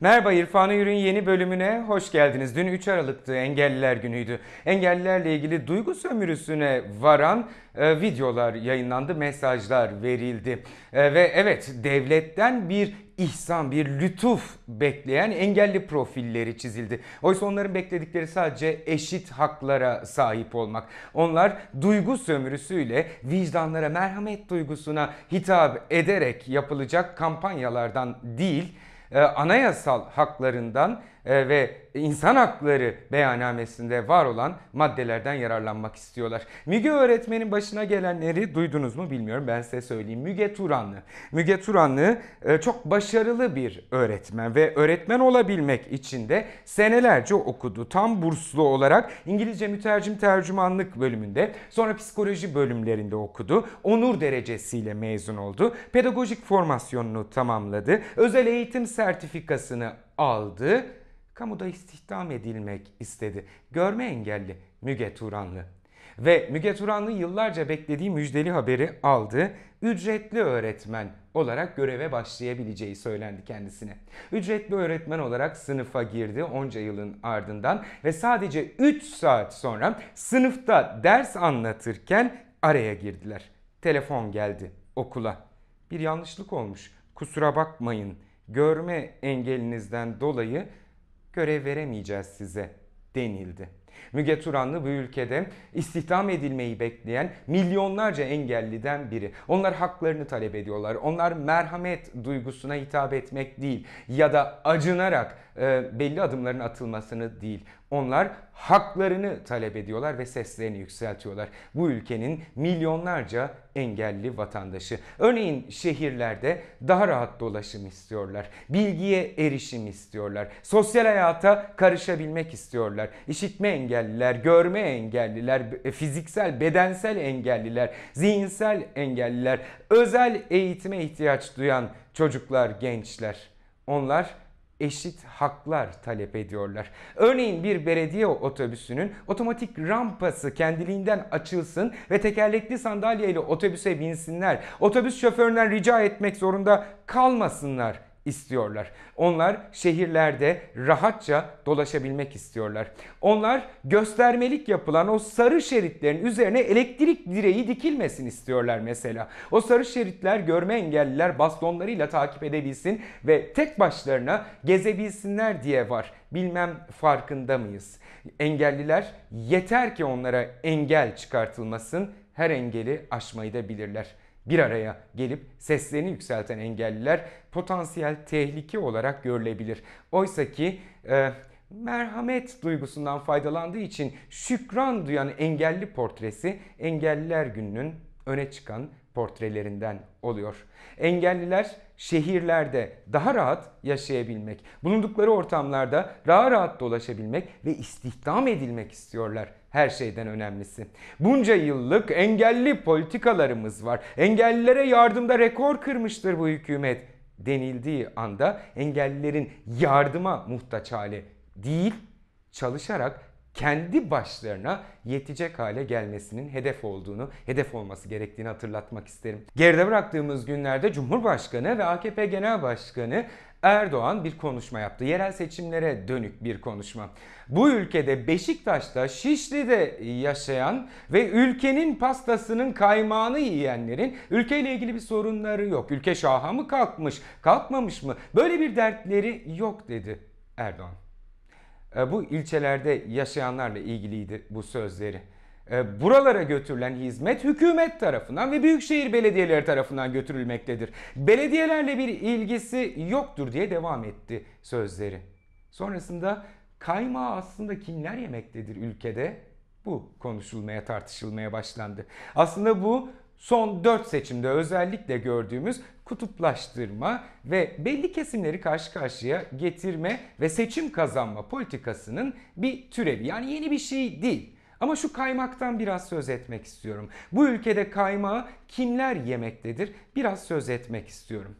Merhaba İrfan Uyurun yeni bölümüne hoş geldiniz. Dün 3 Aralık'tı Engelliler Günü'ydü. Engellilerle ilgili duygu sömürüsüne varan e, videolar yayınlandı, mesajlar verildi. E, ve evet devletten bir ihsan, bir lütuf bekleyen engelli profilleri çizildi. Oysa onların bekledikleri sadece eşit haklara sahip olmak. Onlar duygu sömürüsüyle vicdanlara merhamet duygusuna hitap ederek yapılacak kampanyalardan değil, e, anayasal haklarından ee, ve insan hakları beyannamesinde var olan maddelerden yararlanmak istiyorlar. Müge öğretmenin başına gelenleri duydunuz mu bilmiyorum ben size söyleyeyim. Müge Turanlı. Müge Turanlı e, çok başarılı bir öğretmen ve öğretmen olabilmek için de senelerce okudu. Tam burslu olarak İngilizce mütercim tercümanlık bölümünde sonra psikoloji bölümlerinde okudu. Onur derecesiyle mezun oldu. Pedagojik formasyonunu tamamladı. Özel eğitim sertifikasını aldı kamuda istihdam edilmek istedi. Görme engelli Müge Turanlı. Ve Müge Turanlı yıllarca beklediği müjdeli haberi aldı. Ücretli öğretmen olarak göreve başlayabileceği söylendi kendisine. Ücretli öğretmen olarak sınıfa girdi onca yılın ardından ve sadece 3 saat sonra sınıfta ders anlatırken araya girdiler. Telefon geldi okula. Bir yanlışlık olmuş. Kusura bakmayın. Görme engelinizden dolayı görev veremeyeceğiz size denildi. Müge Turanlı bu ülkede istihdam edilmeyi bekleyen milyonlarca engelliden biri. Onlar haklarını talep ediyorlar. Onlar merhamet duygusuna hitap etmek değil ya da acınarak e, belli adımların atılmasını değil. Onlar haklarını talep ediyorlar ve seslerini yükseltiyorlar. Bu ülkenin milyonlarca engelli vatandaşı. Örneğin şehirlerde daha rahat dolaşım istiyorlar. Bilgiye erişim istiyorlar. Sosyal hayata karışabilmek istiyorlar. İşitme engelliler, görme engelliler, e, fiziksel, bedensel engelliler, zihinsel engelliler, özel eğitime ihtiyaç duyan çocuklar, gençler. Onlar eşit haklar talep ediyorlar. Örneğin bir belediye otobüsünün otomatik rampası kendiliğinden açılsın ve tekerlekli sandalyeyle otobüse binsinler. Otobüs şoföründen rica etmek zorunda kalmasınlar istiyorlar. Onlar şehirlerde rahatça dolaşabilmek istiyorlar. Onlar göstermelik yapılan o sarı şeritlerin üzerine elektrik direği dikilmesin istiyorlar mesela. O sarı şeritler görme engelliler bastonlarıyla takip edebilsin ve tek başlarına gezebilsinler diye var. Bilmem farkında mıyız? Engelliler yeter ki onlara engel çıkartılmasın her engeli aşmayı da bilirler bir araya gelip seslerini yükselten engelliler potansiyel tehlike olarak görülebilir. Oysa ki e, merhamet duygusundan faydalandığı için şükran duyan engelli portresi Engelliler Günü'nün öne çıkan portrelerinden oluyor. Engelliler şehirlerde daha rahat yaşayabilmek, bulundukları ortamlarda daha rahat dolaşabilmek ve istihdam edilmek istiyorlar her şeyden önemlisi. Bunca yıllık engelli politikalarımız var. Engellilere yardımda rekor kırmıştır bu hükümet denildiği anda engellilerin yardıma muhtaç hali değil, çalışarak kendi başlarına yetecek hale gelmesinin hedef olduğunu, hedef olması gerektiğini hatırlatmak isterim. Geride bıraktığımız günlerde Cumhurbaşkanı ve AKP Genel Başkanı Erdoğan bir konuşma yaptı. Yerel seçimlere dönük bir konuşma. Bu ülkede Beşiktaş'ta, Şişli'de yaşayan ve ülkenin pastasının kaymağını yiyenlerin ülkeyle ilgili bir sorunları yok. Ülke şaha mı kalkmış, kalkmamış mı? Böyle bir dertleri yok dedi Erdoğan. E, bu ilçelerde yaşayanlarla ilgiliydi bu sözleri. E, buralara götürülen hizmet hükümet tarafından ve büyükşehir belediyeleri tarafından götürülmektedir. Belediyelerle bir ilgisi yoktur diye devam etti sözleri. Sonrasında kaymağı aslında kimler yemektedir ülkede? Bu konuşulmaya tartışılmaya başlandı. Aslında bu son 4 seçimde özellikle gördüğümüz kutuplaştırma ve belli kesimleri karşı karşıya getirme ve seçim kazanma politikasının bir türevi. Yani yeni bir şey değil. Ama şu kaymaktan biraz söz etmek istiyorum. Bu ülkede kaymağı kimler yemektedir? Biraz söz etmek istiyorum.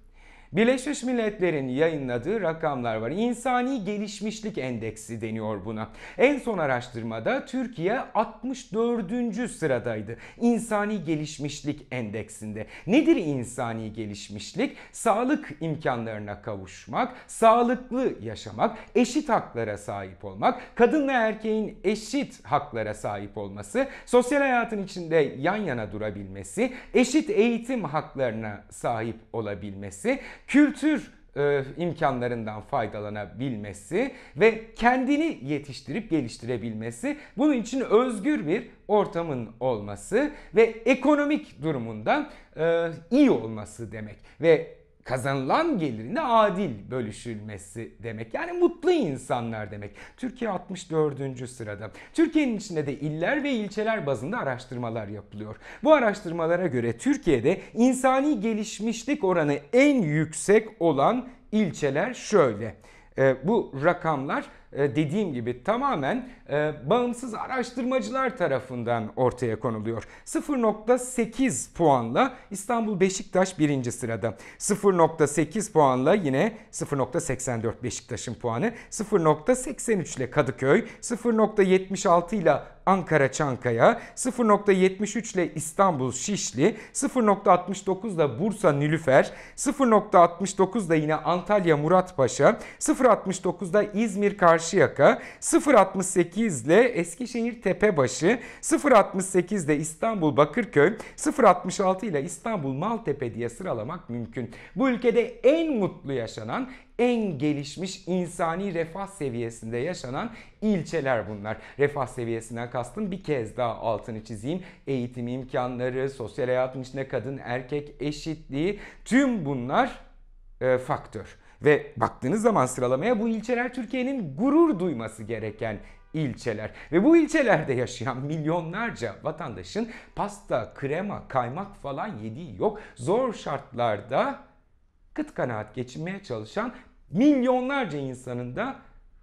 Birleşmiş Milletler'in yayınladığı rakamlar var. İnsani gelişmişlik endeksi deniyor buna. En son araştırmada Türkiye 64. sıradaydı. İnsani gelişmişlik endeksinde. Nedir insani gelişmişlik? Sağlık imkanlarına kavuşmak, sağlıklı yaşamak, eşit haklara sahip olmak, kadınla erkeğin eşit haklara sahip olması, sosyal hayatın içinde yan yana durabilmesi, eşit eğitim haklarına sahip olabilmesi, kültür e, imkanlarından faydalanabilmesi ve kendini yetiştirip geliştirebilmesi, bunun için özgür bir ortamın olması ve ekonomik durumundan e, iyi olması demek. Ve kazanılan gelirini adil bölüşülmesi demek. Yani mutlu insanlar demek. Türkiye 64. sırada. Türkiye'nin içinde de iller ve ilçeler bazında araştırmalar yapılıyor. Bu araştırmalara göre Türkiye'de insani gelişmişlik oranı en yüksek olan ilçeler şöyle. E, bu rakamlar e, dediğim gibi tamamen e, bağımsız araştırmacılar tarafından ortaya konuluyor. 0.8 puanla İstanbul Beşiktaş birinci sırada. 0.8 puanla yine 0.84 Beşiktaş'ın puanı. 0.83 ile Kadıköy, 0.76 ile Ankara Çankaya, 0.73 ile İstanbul Şişli, 0.69 ile Bursa Nilüfer, 0.69 ile yine Antalya Muratpaşa, 0.69 ile İzmir Karşıyaka, 0.68 ile Eskişehir Tepebaşı, 0.68 ile İstanbul Bakırköy, 0.66 ile İstanbul Maltepe diye sıralamak mümkün. Bu ülkede en mutlu yaşanan, en gelişmiş insani refah seviyesinde yaşanan ilçeler bunlar. Refah seviyesinden kastım bir kez daha altını çizeyim. Eğitim imkanları, sosyal hayatın içinde kadın erkek eşitliği tüm bunlar e, faktör. Ve baktığınız zaman sıralamaya bu ilçeler Türkiye'nin gurur duyması gereken ilçeler ve bu ilçelerde yaşayan milyonlarca vatandaşın pasta, krema, kaymak falan yediği yok. Zor şartlarda kıt kanaat geçinmeye çalışan milyonlarca insanın da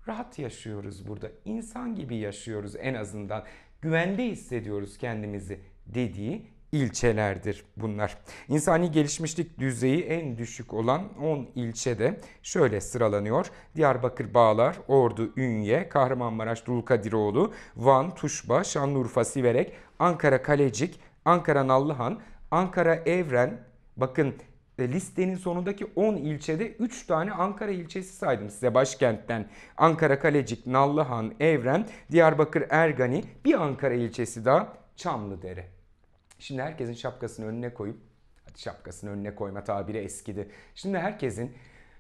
rahat yaşıyoruz burada. İnsan gibi yaşıyoruz en azından. Güvende hissediyoruz kendimizi dediği ilçelerdir bunlar. İnsani gelişmişlik düzeyi en düşük olan 10 ilçede şöyle sıralanıyor. Diyarbakır Bağlar, Ordu, Ünye, Kahramanmaraş, Dulkadiroğlu, Van, Tuşba, Şanlıurfa, Siverek, Ankara Kalecik, Ankara Nallıhan, Ankara Evren, bakın listenin sonundaki 10 ilçede 3 tane Ankara ilçesi saydım size başkentten. Ankara Kalecik, Nallıhan, Evren, Diyarbakır Ergani, bir Ankara ilçesi daha Çamlıdere. Şimdi herkesin şapkasını önüne koyup, hadi şapkasını önüne koyma tabiri eskidi. Şimdi herkesin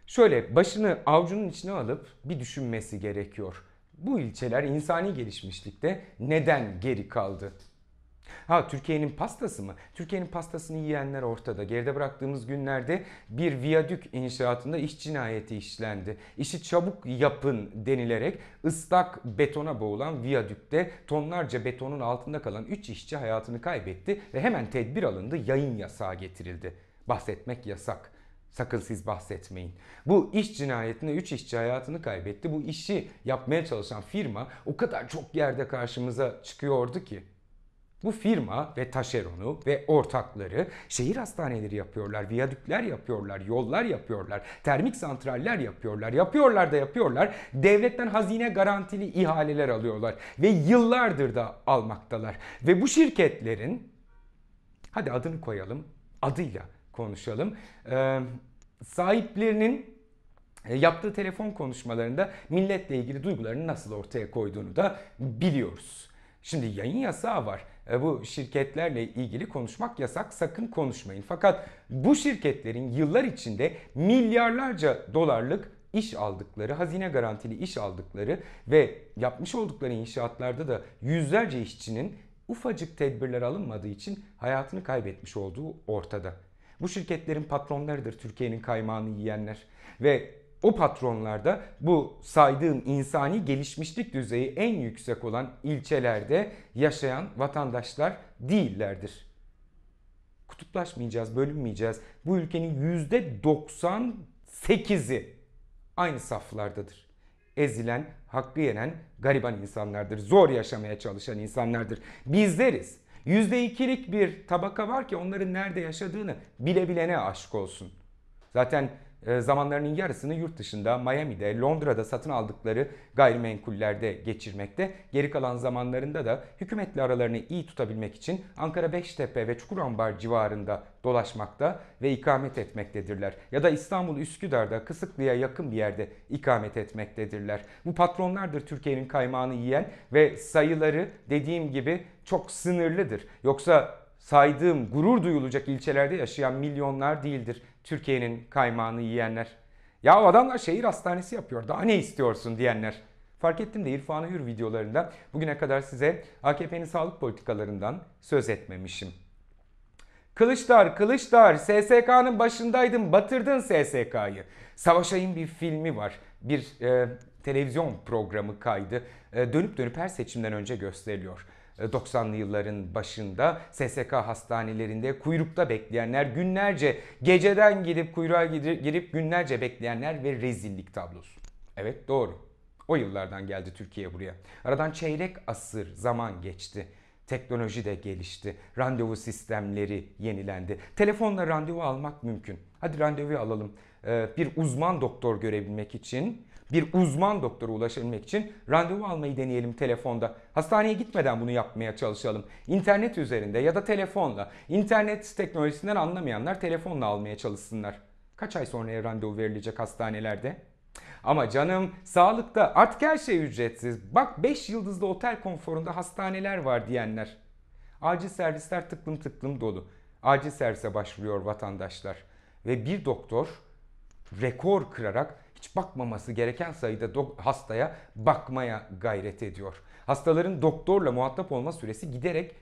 şöyle başını avcunun içine alıp bir düşünmesi gerekiyor. Bu ilçeler insani gelişmişlikte neden geri kaldı? Ha Türkiye'nin pastası mı? Türkiye'nin pastasını yiyenler ortada. Geride bıraktığımız günlerde bir viyadük inşaatında iş cinayeti işlendi. İşi çabuk yapın denilerek ıslak betona boğulan viyadükte tonlarca betonun altında kalan 3 işçi hayatını kaybetti ve hemen tedbir alındı. Yayın yasağı getirildi. Bahsetmek yasak. Sakın siz bahsetmeyin. Bu iş cinayetinde 3 işçi hayatını kaybetti. Bu işi yapmaya çalışan firma o kadar çok yerde karşımıza çıkıyordu ki. Bu firma ve taşeronu ve ortakları şehir hastaneleri yapıyorlar, viyadükler yapıyorlar, yollar yapıyorlar, termik santraller yapıyorlar, yapıyorlar da yapıyorlar. Devletten hazine garantili ihaleler alıyorlar ve yıllardır da almaktalar. Ve bu şirketlerin, hadi adını koyalım, adıyla konuşalım, sahiplerinin yaptığı telefon konuşmalarında milletle ilgili duygularını nasıl ortaya koyduğunu da biliyoruz. Şimdi yayın yasağı var. E, bu şirketlerle ilgili konuşmak yasak. Sakın konuşmayın. Fakat bu şirketlerin yıllar içinde milyarlarca dolarlık iş aldıkları, hazine garantili iş aldıkları ve yapmış oldukları inşaatlarda da yüzlerce işçinin ufacık tedbirler alınmadığı için hayatını kaybetmiş olduğu ortada. Bu şirketlerin patronlarıdır Türkiye'nin kaymağını yiyenler ve o patronlarda bu saydığım insani gelişmişlik düzeyi en yüksek olan ilçelerde yaşayan vatandaşlar değillerdir. Kutuplaşmayacağız, bölünmeyeceğiz. Bu ülkenin %98'i aynı saflardadır. Ezilen, hakkı yenen gariban insanlardır. Zor yaşamaya çalışan insanlardır. Bizleriz. %2'lik bir tabaka var ki onların nerede yaşadığını bilebilene aşk olsun. Zaten ee, zamanlarının yarısını yurt dışında, Miami'de, Londra'da satın aldıkları gayrimenkullerde geçirmekte. Geri kalan zamanlarında da hükümetle aralarını iyi tutabilmek için Ankara Beştepe ve Çukurambar civarında dolaşmakta ve ikamet etmektedirler. Ya da İstanbul Üsküdar'da Kısıklı'ya yakın bir yerde ikamet etmektedirler. Bu patronlardır Türkiye'nin kaymağını yiyen ve sayıları dediğim gibi çok sınırlıdır. Yoksa saydığım gurur duyulacak ilçelerde yaşayan milyonlar değildir. Türkiye'nin kaymağını yiyenler. Ya adamlar şehir hastanesi yapıyor. Daha ne istiyorsun diyenler. Fark ettim de İrfan Hür videolarında bugüne kadar size AKP'nin sağlık politikalarından söz etmemişim. Kılıçdar, Kılıçdar, SSK'nın başındaydın, batırdın SSK'yı. Savaşay'ın bir filmi var, bir e, televizyon programı kaydı. E, dönüp dönüp her seçimden önce gösteriliyor. 90'lı e, yılların başında SSK hastanelerinde kuyrukta bekleyenler, günlerce geceden gidip kuyruğa girip günlerce bekleyenler ve rezillik tablosu. Evet doğru. O yıllardan geldi Türkiye buraya. Aradan çeyrek asır zaman geçti. Teknoloji de gelişti. Randevu sistemleri yenilendi. Telefonla randevu almak mümkün. Hadi randevu alalım. E, bir uzman doktor görebilmek için bir uzman doktora ulaşabilmek için randevu almayı deneyelim telefonda. Hastaneye gitmeden bunu yapmaya çalışalım. İnternet üzerinde ya da telefonla. İnternet teknolojisinden anlamayanlar telefonla almaya çalışsınlar. Kaç ay sonra randevu verilecek hastanelerde? Ama canım sağlıkta artık her şey ücretsiz. Bak 5 yıldızlı otel konforunda hastaneler var diyenler. Acil servisler tıklım tıklım dolu. Acil servise başvuruyor vatandaşlar. Ve bir doktor rekor kırarak hiç bakmaması gereken sayıda hastaya bakmaya gayret ediyor. Hastaların doktorla muhatap olma süresi giderek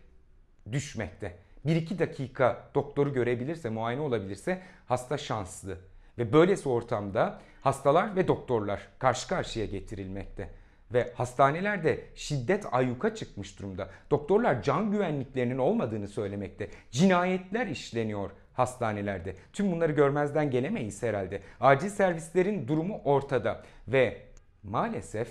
düşmekte. 1-2 dakika doktoru görebilirse, muayene olabilirse hasta şanslı. Ve böylesi ortamda hastalar ve doktorlar karşı karşıya getirilmekte. Ve hastanelerde şiddet ayyuka çıkmış durumda. Doktorlar can güvenliklerinin olmadığını söylemekte. Cinayetler işleniyor hastanelerde. Tüm bunları görmezden gelemeyiz herhalde. Acil servislerin durumu ortada ve maalesef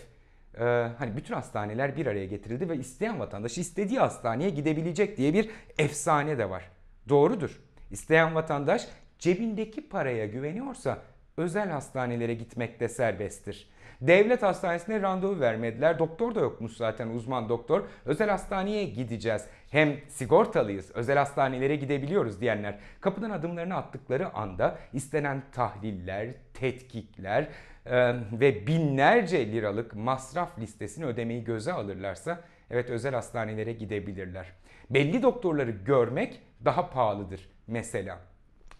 e, hani bütün hastaneler bir araya getirildi ve isteyen vatandaş istediği hastaneye gidebilecek diye bir efsane de var. Doğrudur. İsteyen vatandaş cebindeki paraya güveniyorsa özel hastanelere gitmek de serbesttir. Devlet hastanesine randevu vermediler. Doktor da yokmuş zaten uzman doktor. Özel hastaneye gideceğiz. Hem sigortalıyız, özel hastanelere gidebiliyoruz diyenler kapıdan adımlarını attıkları anda istenen tahliller, tetkikler e, ve binlerce liralık masraf listesini ödemeyi göze alırlarsa evet özel hastanelere gidebilirler. Belli doktorları görmek daha pahalıdır mesela.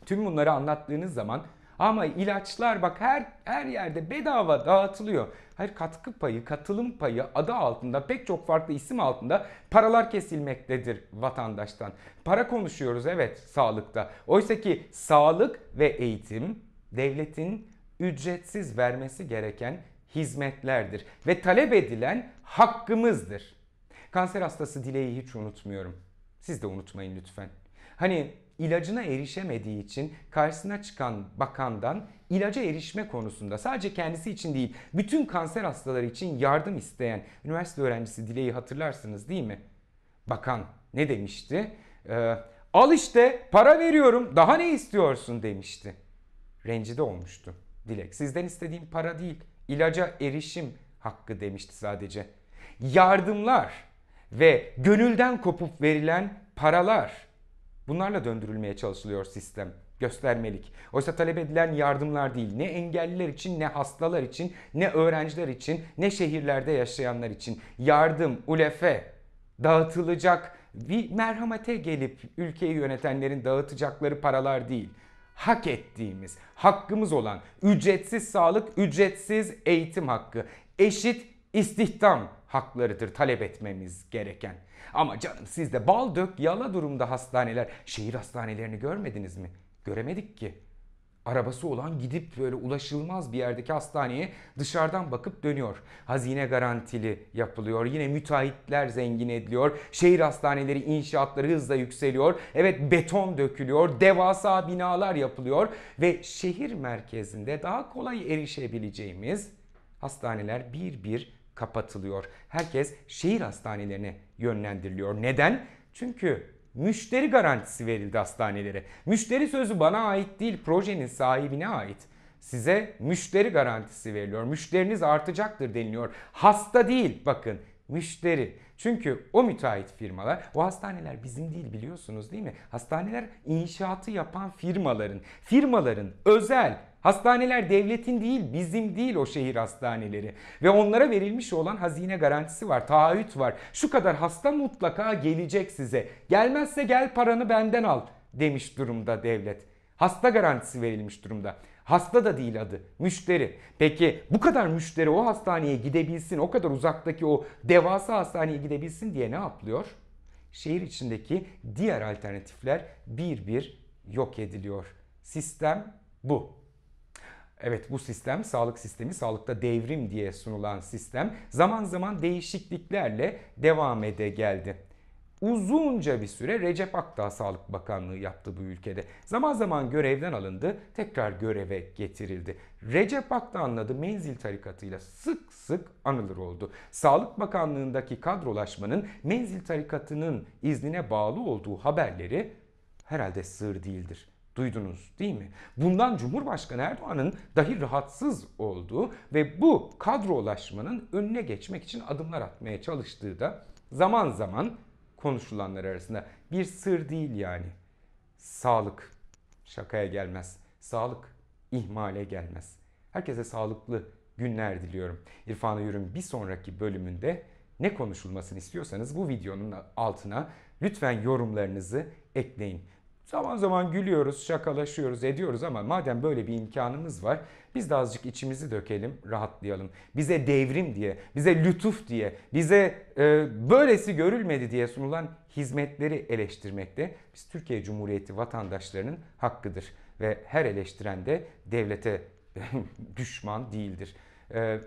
Tüm bunları anlattığınız zaman ama ilaçlar bak her her yerde bedava dağıtılıyor. Hayır katkı payı, katılım payı adı altında pek çok farklı isim altında paralar kesilmektedir vatandaştan. Para konuşuyoruz evet sağlıkta. Oysa ki sağlık ve eğitim devletin ücretsiz vermesi gereken hizmetlerdir ve talep edilen hakkımızdır. Kanser hastası dileği hiç unutmuyorum. Siz de unutmayın lütfen. Hani ilacına erişemediği için karşısına çıkan bakandan ilaca erişme konusunda sadece kendisi için değil bütün kanser hastaları için yardım isteyen üniversite öğrencisi Dileği hatırlarsınız değil mi? Bakan ne demişti? Ee, al işte para veriyorum daha ne istiyorsun demişti. Rencide olmuştu Dilek. Sizden istediğim para değil ilaca erişim hakkı demişti sadece. Yardımlar ve gönülden kopup verilen paralar Bunlarla döndürülmeye çalışılıyor sistem. Göstermelik. Oysa talep edilen yardımlar değil. Ne engelliler için, ne hastalar için, ne öğrenciler için, ne şehirlerde yaşayanlar için. Yardım, ulefe, dağıtılacak bir merhamete gelip ülkeyi yönetenlerin dağıtacakları paralar değil hak ettiğimiz, hakkımız olan ücretsiz sağlık, ücretsiz eğitim hakkı, eşit istihdam, haklarıdır talep etmemiz gereken. Ama canım siz de bal dök yala durumda hastaneler. Şehir hastanelerini görmediniz mi? Göremedik ki. Arabası olan gidip böyle ulaşılmaz bir yerdeki hastaneye dışarıdan bakıp dönüyor. Hazine garantili yapılıyor. Yine müteahhitler zengin ediliyor. Şehir hastaneleri inşaatları hızla yükseliyor. Evet beton dökülüyor. Devasa binalar yapılıyor. Ve şehir merkezinde daha kolay erişebileceğimiz hastaneler bir bir kapatılıyor. Herkes şehir hastanelerine yönlendiriliyor. Neden? Çünkü müşteri garantisi verildi hastanelere. Müşteri sözü bana ait değil, projenin sahibine ait. Size müşteri garantisi veriliyor. Müşteriniz artacaktır deniliyor. Hasta değil bakın, müşteri. Çünkü o müteahhit firmalar, o hastaneler bizim değil biliyorsunuz değil mi? Hastaneler inşaatı yapan firmaların, firmaların özel Hastaneler devletin değil bizim değil o şehir hastaneleri. Ve onlara verilmiş olan hazine garantisi var, taahhüt var. Şu kadar hasta mutlaka gelecek size. Gelmezse gel paranı benden al demiş durumda devlet. Hasta garantisi verilmiş durumda. Hasta da değil adı, müşteri. Peki bu kadar müşteri o hastaneye gidebilsin, o kadar uzaktaki o devasa hastaneye gidebilsin diye ne yapılıyor? Şehir içindeki diğer alternatifler bir bir yok ediliyor. Sistem bu. Evet bu sistem sağlık sistemi, sağlıkta devrim diye sunulan sistem zaman zaman değişikliklerle devam ede geldi uzunca bir süre Recep Akdağ Sağlık Bakanlığı yaptı bu ülkede. Zaman zaman görevden alındı, tekrar göreve getirildi. Recep Akdağ'ın adı menzil tarikatıyla sık sık anılır oldu. Sağlık Bakanlığındaki kadrolaşmanın menzil tarikatının iznine bağlı olduğu haberleri herhalde sır değildir. Duydunuz değil mi? Bundan Cumhurbaşkanı Erdoğan'ın dahi rahatsız olduğu ve bu kadrolaşmanın önüne geçmek için adımlar atmaya çalıştığı da zaman zaman konuşulanlar arasında. Bir sır değil yani. Sağlık şakaya gelmez. Sağlık ihmale gelmez. Herkese sağlıklı günler diliyorum. İrfana Yürüm bir sonraki bölümünde ne konuşulmasını istiyorsanız bu videonun altına lütfen yorumlarınızı ekleyin. Zaman zaman gülüyoruz, şakalaşıyoruz, ediyoruz ama madem böyle bir imkanımız var biz de azıcık içimizi dökelim, rahatlayalım. Bize devrim diye, bize lütuf diye, bize e, böylesi görülmedi diye sunulan hizmetleri eleştirmekte biz Türkiye Cumhuriyeti vatandaşlarının hakkıdır. Ve her eleştiren de devlete düşman değildir. E,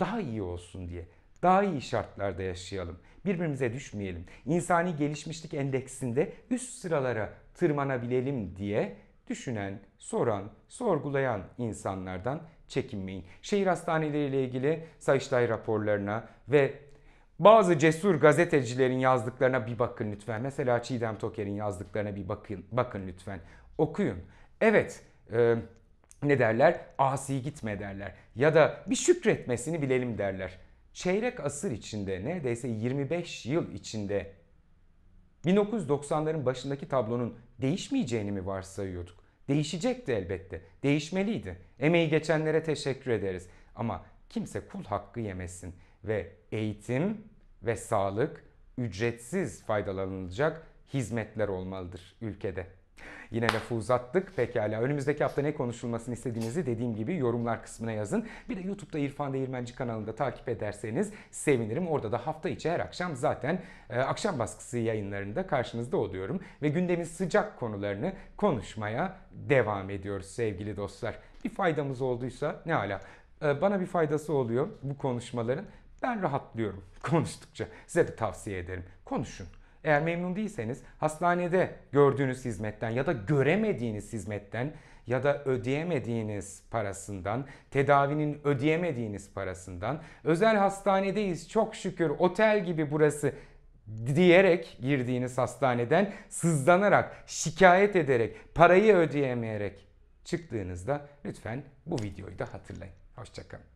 daha iyi olsun diye, daha iyi şartlarda yaşayalım birbirimize düşmeyelim. İnsani gelişmişlik endeksinde üst sıralara tırmanabilelim diye düşünen, soran, sorgulayan insanlardan çekinmeyin. Şehir hastaneleriyle ilgili Sayıştay raporlarına ve bazı cesur gazetecilerin yazdıklarına bir bakın lütfen. Mesela Çiğdem Toker'in yazdıklarına bir bakın, bakın lütfen. Okuyun. Evet, e, ne derler? Asi gitme derler. Ya da bir şükretmesini bilelim derler çeyrek asır içinde neredeyse 25 yıl içinde 1990'ların başındaki tablonun değişmeyeceğini mi varsayıyorduk? Değişecekti elbette. Değişmeliydi. Emeği geçenlere teşekkür ederiz. Ama kimse kul hakkı yemesin ve eğitim ve sağlık ücretsiz faydalanılacak hizmetler olmalıdır ülkede. Yine lafı uzattık. Pekala. Önümüzdeki hafta ne konuşulmasını istediğinizi dediğim gibi yorumlar kısmına yazın. Bir de YouTube'da İrfan Değirmenci kanalında takip ederseniz sevinirim. Orada da hafta içi her akşam zaten e, akşam baskısı yayınlarında karşınızda oluyorum. Ve gündemin sıcak konularını konuşmaya devam ediyoruz sevgili dostlar. Bir faydamız olduysa ne ala. E, bana bir faydası oluyor bu konuşmaların. Ben rahatlıyorum konuştukça. Size de tavsiye ederim. Konuşun. Eğer memnun değilseniz hastanede gördüğünüz hizmetten ya da göremediğiniz hizmetten ya da ödeyemediğiniz parasından, tedavinin ödeyemediğiniz parasından, özel hastanedeyiz çok şükür otel gibi burası diyerek girdiğiniz hastaneden sızlanarak, şikayet ederek, parayı ödeyemeyerek çıktığınızda lütfen bu videoyu da hatırlayın. Hoşçakalın.